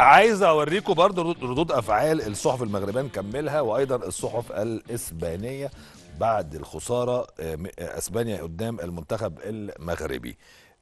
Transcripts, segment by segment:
عايز اوريكم برضو ردود افعال الصحف المغربيه نكملها وايضا الصحف الاسبانيه بعد الخساره آه، آه، اسبانيا قدام المنتخب المغربي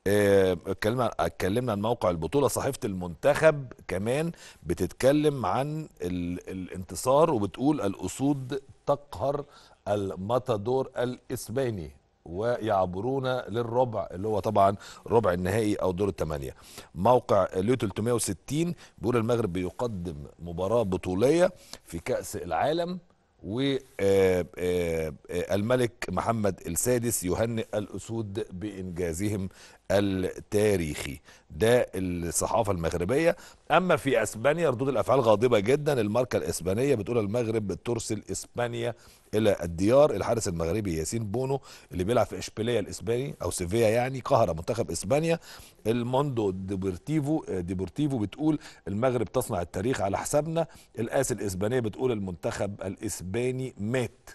آه، اتكلمنا اتكلمنا عن موقع البطوله صحيفه المنتخب كمان بتتكلم عن الانتصار وبتقول الاسود تقهر الماتادور الاسباني ويعبرون للربع اللي هو طبعا ربع النهائي او دور الثمانيه موقع ليو 360 بيقول المغرب بيقدم مباراه بطوليه في كاس العالم و آه، آه، آه، الملك محمد السادس يهنئ الأسود بإنجازهم التاريخي ده الصحافة المغربية أما في أسبانيا ردود الأفعال غاضبة جدا الماركة الإسبانية بتقول المغرب ترسل إسبانيا إلى الديار الحارس المغربي ياسين بونو اللي بيلعب في إشبيلية الإسباني أو سيفيا يعني قهر منتخب إسبانيا الموندو ديبورتيفو ديبورتيفو بتقول المغرب تصنع التاريخ على حسابنا الآس الإسبانية بتقول المنتخب الإسباني مات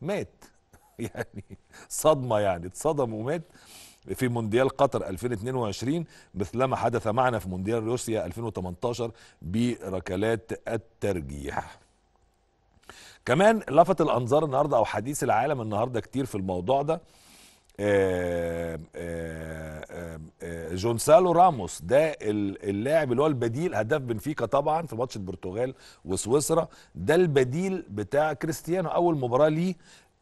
مات يعني صدمة يعني اتصدم ومات في مونديال قطر 2022 مثلما حدث معنا في مونديال روسيا 2018 بركلات الترجيح كمان لفت الانظار النهارده او حديث العالم النهارده كتير في الموضوع ده آه، آه، آه، جونسالو راموس ده اللاعب اللي هو البديل هداف بنفيكا طبعا في ماتش البرتغال وسويسرا ده البديل بتاع كريستيانو اول مباراه ليه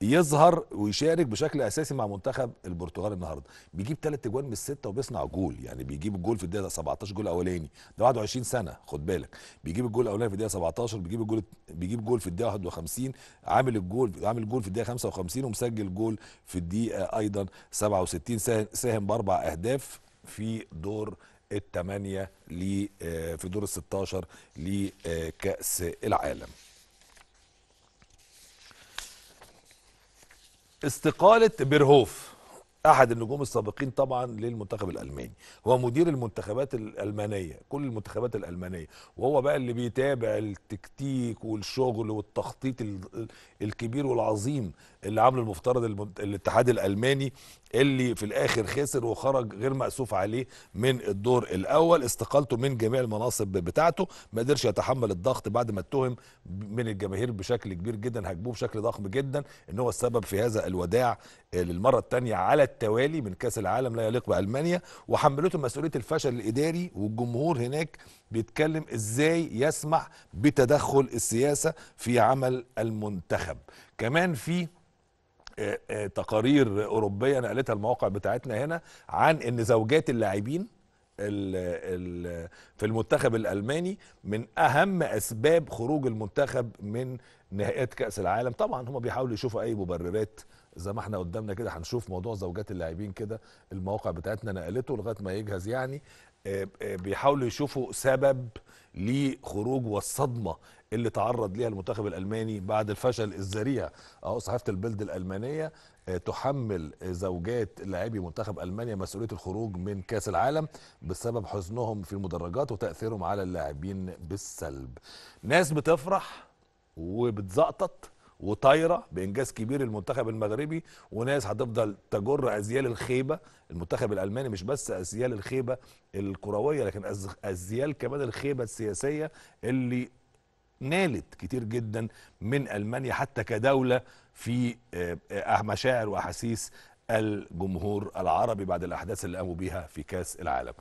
يظهر ويشارك بشكل اساسي مع منتخب البرتغال النهارده بيجيب ثلاث اجوان من السته وبيصنع جول يعني بيجيب الجول في الدقيقه 17 جول اولاني ده 21 سنه خد بالك بيجيب الجول الاولاني في الدقيقه 17 بيجيب الجول بيجيب جول في الدقيقه 51 عامل الجول عامل جول في الدقيقه 55 ومسجل جول في الدقيقه ايضا 67 ساهم باربع اهداف في دور الثمانيه آه، في دور ال 16 لكاس العالم استقالة بيرهوف احد النجوم السابقين طبعا للمنتخب الالماني هو مدير المنتخبات الالمانيه كل المنتخبات الالمانيه وهو بقى اللي بيتابع التكتيك والشغل والتخطيط الكبير والعظيم اللي عامله المفترض الاتحاد الالماني اللي في الاخر خسر وخرج غير مأسوف عليه من الدور الاول استقالته من جميع المناصب بتاعته ما قدرش يتحمل الضغط بعد ما اتهم من الجماهير بشكل كبير جدا هاجموه بشكل ضخم جدا ان هو السبب في هذا الوداع للمره الثانيه على التوالي من كاس العالم لا يليق بالمانيا وحملته مسؤوليه الفشل الاداري والجمهور هناك بيتكلم ازاي يسمح بتدخل السياسه في عمل المنتخب كمان في آه، آه، تقارير اوروبيه نقلتها المواقع بتاعتنا هنا عن ان زوجات اللاعبين ال ال في المنتخب الالماني من اهم اسباب خروج المنتخب من نهائيات كاس العالم طبعا هم بيحاولوا يشوفوا اي مبررات زي ما احنا قدامنا كده هنشوف موضوع زوجات اللاعبين كده المواقع بتاعتنا نقلته لغايه ما يجهز يعني آه، آه، بيحاولوا يشوفوا سبب لخروج والصدمه اللي تعرض ليها المنتخب الالماني بعد الفشل الذريع اهو صحيفه البلد الالمانيه آه، تحمل زوجات لاعبي منتخب المانيا مسؤوليه الخروج من كاس العالم بسبب حزنهم في المدرجات وتاثيرهم على اللاعبين بالسلب ناس بتفرح وبتزقطط وطايره بانجاز كبير المنتخب المغربي وناس هتفضل تجر ازيال الخيبه المنتخب الالماني مش بس ازيال الخيبه الكرويه لكن ازيال كمان الخيبه السياسيه اللي نالت كتير جدا من المانيا حتى كدوله في آه، آه، مشاعر واحاسيس الجمهور العربي بعد الاحداث اللي قاموا بيها في كاس العالم